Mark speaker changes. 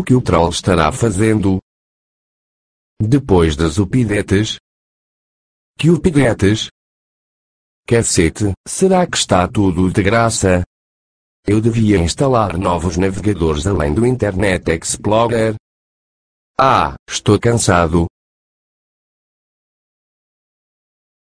Speaker 1: O que o troll estará fazendo? Depois das upidetes? Que Quer
Speaker 2: Cacete, será que está tudo de graça? Eu devia
Speaker 3: instalar
Speaker 1: novos navegadores além do Internet Explorer. Ah, estou cansado,